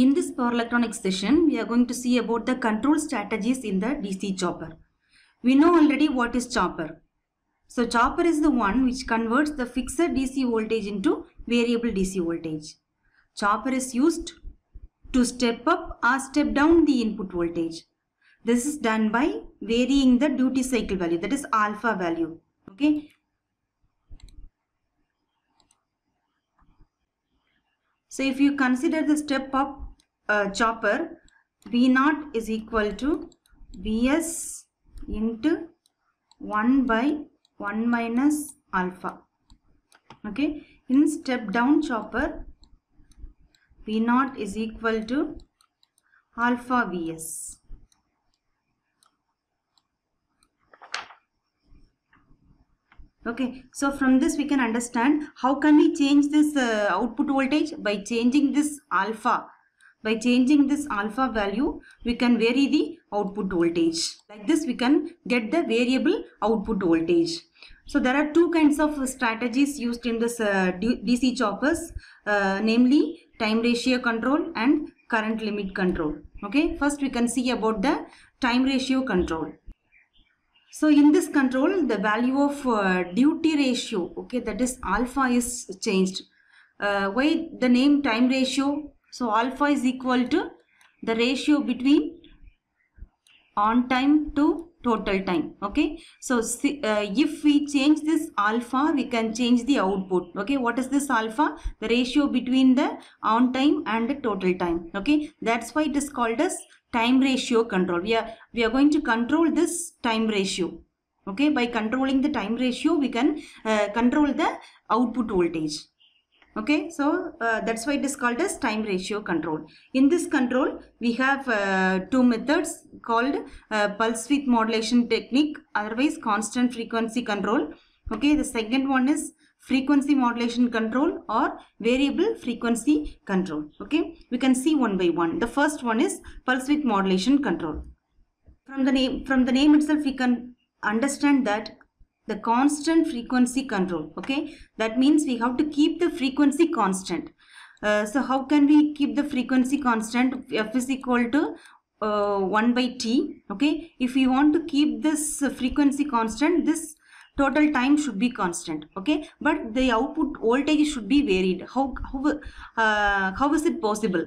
In this power electronics session, we are going to see about the control strategies in the DC chopper. We know already what is chopper. So chopper is the one which converts the fixed DC voltage into variable DC voltage. Chopper is used to step up or step down the input voltage. This is done by varying the duty cycle value that is alpha value. Okay. So if you consider the step up uh, chopper V0 is equal to Vs into 1 by 1 minus alpha. Okay. In step down chopper V0 is equal to alpha Vs. okay so from this we can understand how can we change this uh, output voltage by changing this alpha by changing this alpha value, we can vary the output voltage. Like this, we can get the variable output voltage. So there are two kinds of strategies used in this uh, DC choppers, uh, namely time ratio control and current limit control. Okay, first we can see about the time ratio control. So in this control, the value of uh, duty ratio, okay, that is alpha is changed. Uh, why the name time ratio so alpha is equal to the ratio between on time to total time okay so uh, if we change this alpha we can change the output okay what is this alpha the ratio between the on time and the total time okay that's why it is called as time ratio control we are we are going to control this time ratio okay by controlling the time ratio we can uh, control the output voltage okay so uh, that's why it is called as time ratio control in this control we have uh, two methods called uh, pulse width modulation technique otherwise constant frequency control okay the second one is frequency modulation control or variable frequency control okay we can see one by one the first one is pulse width modulation control from the name from the name itself we can understand that the constant frequency control okay that means we have to keep the frequency constant uh, so how can we keep the frequency constant f is equal to uh, 1 by t okay if we want to keep this frequency constant this total time should be constant okay but the output voltage should be varied how how, uh, how is it possible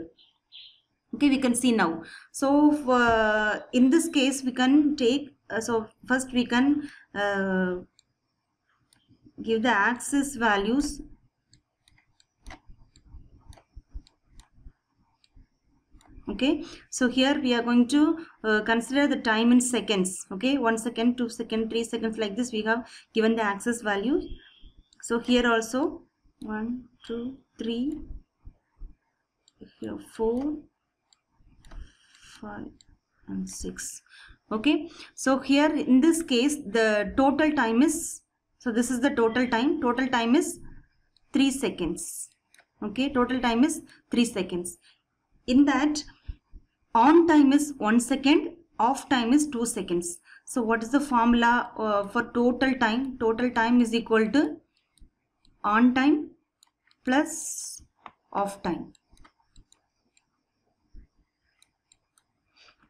okay we can see now so uh, in this case we can take uh, so first we can uh, give the axis values okay so here we are going to uh, consider the time in seconds okay one second two second three seconds like this we have given the axis value so here also one two three here four five and six okay so here in this case the total time is so this is the total time. Total time is 3 seconds. Okay, total time is 3 seconds. In that, on time is 1 second, off time is 2 seconds. So what is the formula uh, for total time? Total time is equal to on time plus off time.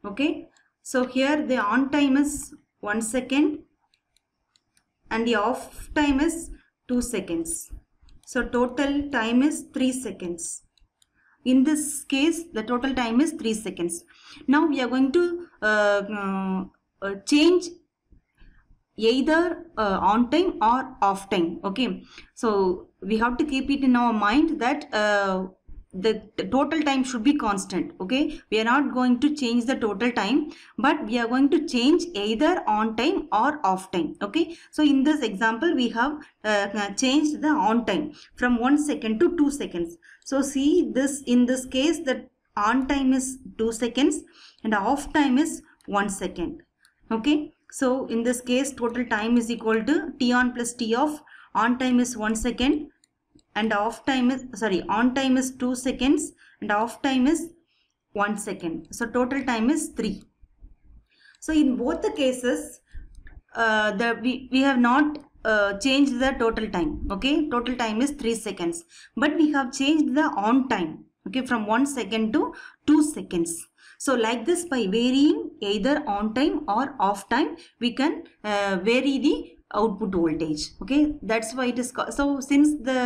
Okay, so here the on time is 1 second and the off time is 2 seconds. So total time is 3 seconds. In this case, the total time is 3 seconds. Now we are going to uh, uh, uh change either uh, on time or off time. Okay. So we have to keep it in our mind that uh, the, the, total time should be constant okay we are not going to change the total time but we are going to change either on time or off time okay so in this example we have uh, uh, changed the on time from 1 second to 2 seconds so see this in this case the on time is 2 seconds and off time is 1 second okay so in this case total time is equal to t on plus t off on time is 1 second and off time is sorry on time is 2 seconds and off time is 1 second so total time is 3 so in both the cases uh, the we, we have not uh, changed the total time okay total time is 3 seconds but we have changed the on time okay from 1 second to 2 seconds so like this by varying either on time or off time we can uh, vary the output voltage okay that's why it is so since the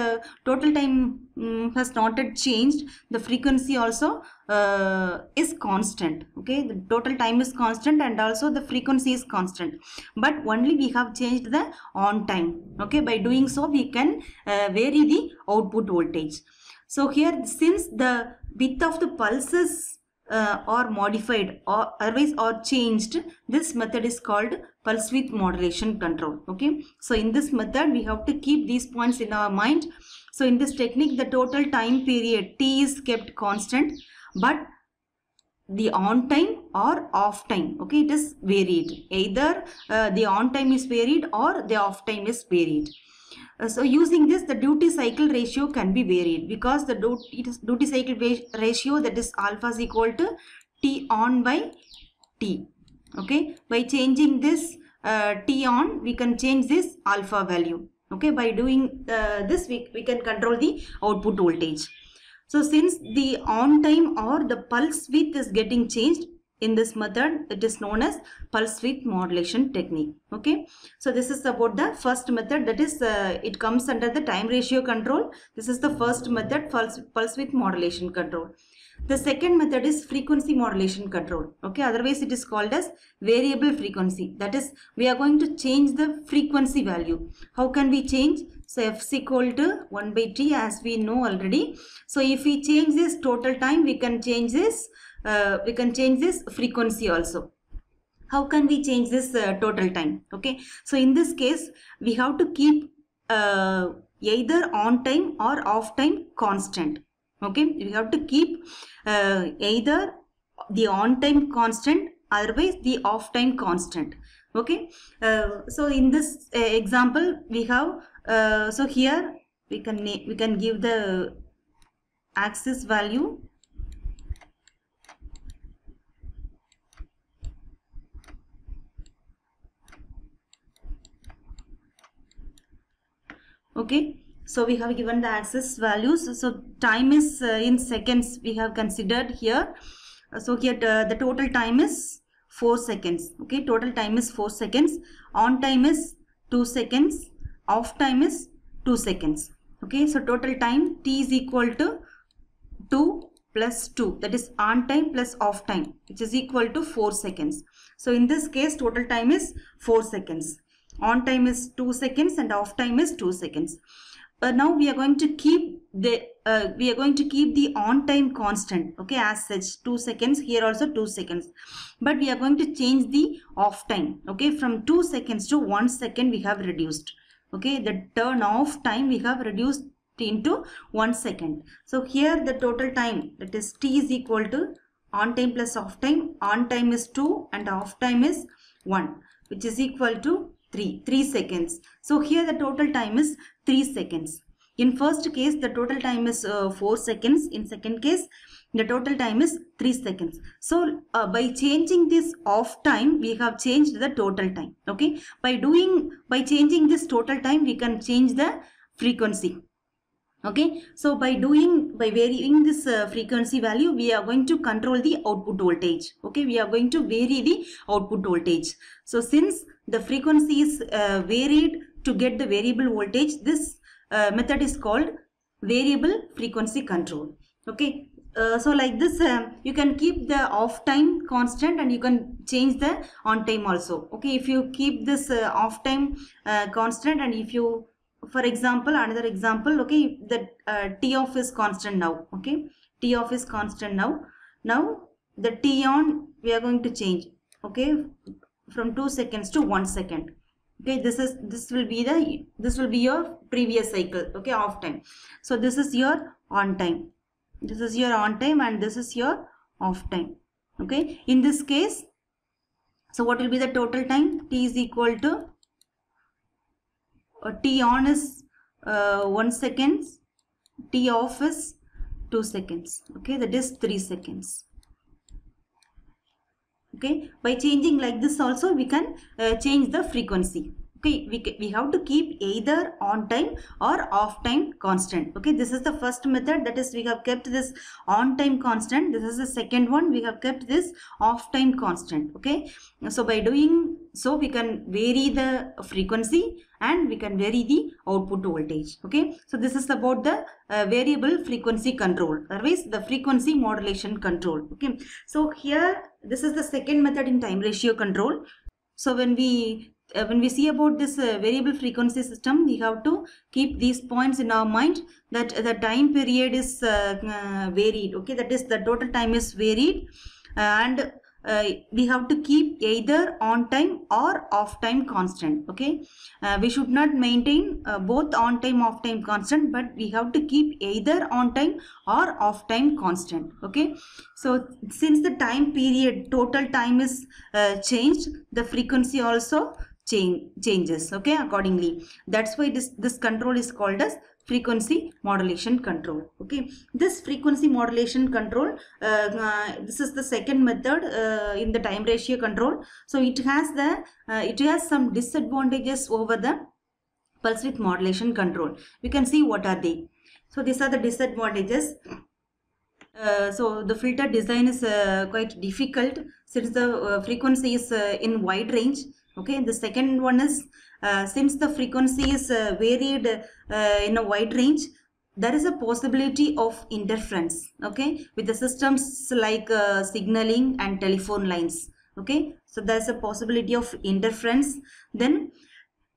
total time um, has not yet changed the frequency also uh, is constant okay the total time is constant and also the frequency is constant but only we have changed the on time okay by doing so we can uh, vary the output voltage so here since the width of the pulses uh, or modified or otherwise or changed this method is called pulse width modulation control okay so in this method we have to keep these points in our mind so in this technique the total time period t is kept constant but the on time or off time okay it is varied either uh, the on time is varied or the off time is varied uh, so using this, the duty cycle ratio can be varied because the duty cycle ratio that is alpha is equal to T on by T. Okay. By changing this uh, T on, we can change this alpha value. Okay. By doing uh, this, we, we can control the output voltage. So since the on time or the pulse width is getting changed, in this method it is known as pulse width modulation technique okay so this is about the first method that is uh, it comes under the time ratio control this is the first method pulse pulse width modulation control the second method is frequency modulation control okay otherwise it is called as variable frequency that is we are going to change the frequency value how can we change so F C equal to 1 by t as we know already so if we change this total time we can change this uh, we can change this frequency also how can we change this uh, total time okay so in this case we have to keep uh, either on time or off time constant okay we have to keep uh, either the on time constant otherwise the off time constant okay uh, so in this uh, example we have uh, so here we can we can give the axis value okay so we have given the axis values so time is uh, in seconds we have considered here uh, so here the, the total time is 4 seconds okay total time is 4 seconds on time is 2 seconds off time is 2 seconds okay so total time t is equal to 2 plus 2 that is on time plus off time which is equal to 4 seconds so in this case total time is 4 seconds on time is 2 seconds and off time is 2 seconds. But uh, now we are going to keep the uh, we are going to keep the on time constant okay as such 2 seconds here also 2 seconds but we are going to change the off time okay from 2 seconds to 1 second we have reduced okay the turn off time we have reduced into 1 second so here the total time that is t is equal to on time plus off time on time is 2 and off time is 1 which is equal to 3, 3 seconds. So here the total time is 3 seconds. In first case, the total time is uh, 4 seconds. In second case, the total time is 3 seconds. So, uh, by changing this off time, we have changed the total time. Okay. By doing, by changing this total time, we can change the frequency. Okay. So, by doing, by varying this uh, frequency value, we are going to control the output voltage. Okay. We are going to vary the output voltage. So, since the frequency is uh, varied to get the variable voltage. This uh, method is called variable frequency control. Okay. Uh, so like this uh, you can keep the off time constant and you can change the on time also okay if you keep this uh, off time uh, constant and if you for example another example okay the t off is constant now okay t off is constant now now the t on we are going to change okay from 2 seconds to 1 second okay this is this will be the this will be your previous cycle okay off time so this is your on time this is your on time and this is your off time okay in this case so what will be the total time t is equal to uh, t on is uh, 1 seconds t off is 2 seconds okay that is 3 seconds okay by changing like this also we can uh, change the frequency okay we, we have to keep either on time or off time constant okay this is the first method that is we have kept this on time constant this is the second one we have kept this off time constant okay so by doing so we can vary the frequency and we can vary the output voltage okay so this is about the uh, variable frequency control otherwise the frequency modulation control okay so here this is the second method in time ratio control so when we uh, when we see about this uh, variable frequency system we have to keep these points in our mind that the time period is uh, uh, varied okay that is the total time is varied and uh, we have to keep either on time or off time constant okay uh, we should not maintain uh, both on time off time constant but we have to keep either on time or off time constant okay so since the time period total time is uh, changed the frequency also change changes okay accordingly that's why this this control is called as frequency modulation control okay this frequency modulation control uh, uh, this is the second method uh, in the time ratio control so it has the uh, it has some disadvantages over the pulse width modulation control we can see what are they so these are the disadvantages uh, so the filter design is uh, quite difficult since the uh, frequency is uh, in wide range okay the second one is uh, since the frequency is uh, varied uh, in a wide range, there is a possibility of interference okay with the systems like uh, signaling and telephone lines okay so there's a possibility of interference then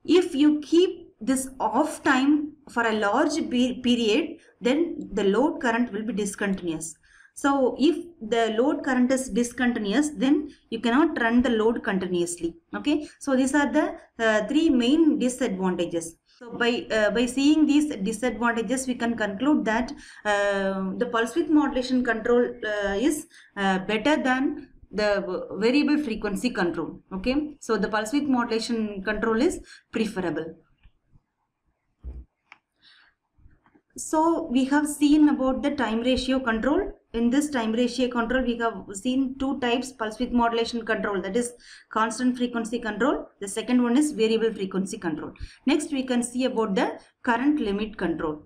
if you keep this off time for a large period then the load current will be discontinuous so if the load current is discontinuous, then you cannot run the load continuously. Okay. So these are the uh, three main disadvantages. So by, uh, by seeing these disadvantages, we can conclude that uh, the pulse width modulation control uh, is uh, better than the variable frequency control. Okay. So the pulse width modulation control is preferable. So we have seen about the time ratio control. In this time ratio control, we have seen two types pulse width modulation control that is constant frequency control. The second one is variable frequency control. Next we can see about the current limit control.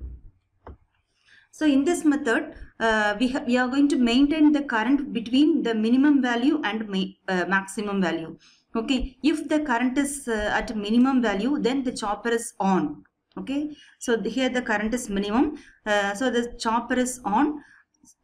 So in this method, uh, we, we are going to maintain the current between the minimum value and ma uh, maximum value. Okay, if the current is uh, at minimum value, then the chopper is on okay so the, here the current is minimum uh, so the chopper is on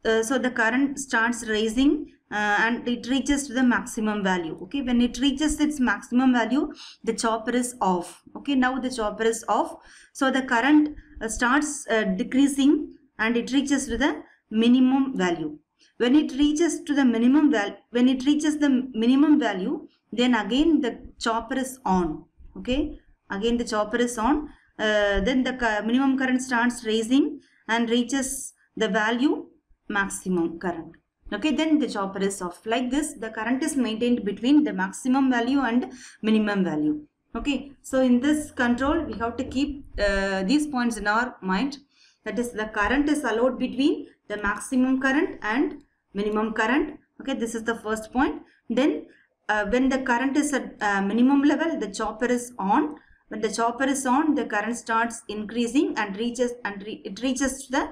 uh, so the current starts rising uh, and it reaches to the maximum value okay when it reaches its maximum value the chopper is off okay now the chopper is off so the current uh, starts uh, decreasing and it reaches to the minimum value when it reaches to the minimum value when it reaches the minimum value then again the chopper is on okay again the chopper is on uh, then the minimum current starts raising and reaches the value maximum current okay then the chopper is off like this the current is maintained between the maximum value and minimum value okay so in this control we have to keep uh, these points in our mind that is the current is allowed between the maximum current and minimum current okay this is the first point then uh, when the current is at uh, minimum level the chopper is on when the chopper is on, the current starts increasing and reaches and re it reaches the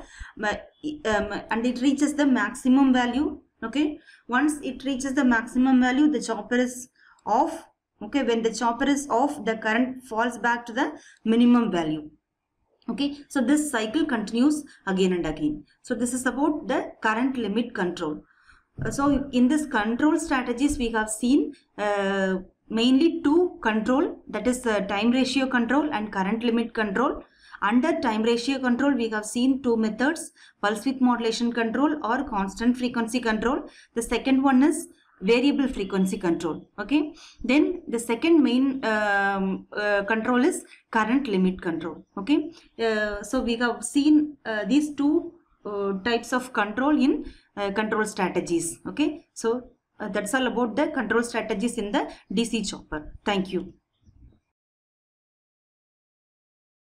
um, and it reaches the maximum value. Okay, once it reaches the maximum value, the chopper is off. Okay, when the chopper is off, the current falls back to the minimum value. Okay, so this cycle continues again and again. So this is about the current limit control. So in this control strategies, we have seen. Uh, mainly two control that is the time ratio control and current limit control. Under time ratio control we have seen two methods pulse width modulation control or constant frequency control. The second one is variable frequency control okay then the second main um, uh, control is current limit control okay uh, so we have seen uh, these two uh, types of control in uh, control strategies okay so uh, that's all about the control strategies in the DC chopper. Thank you.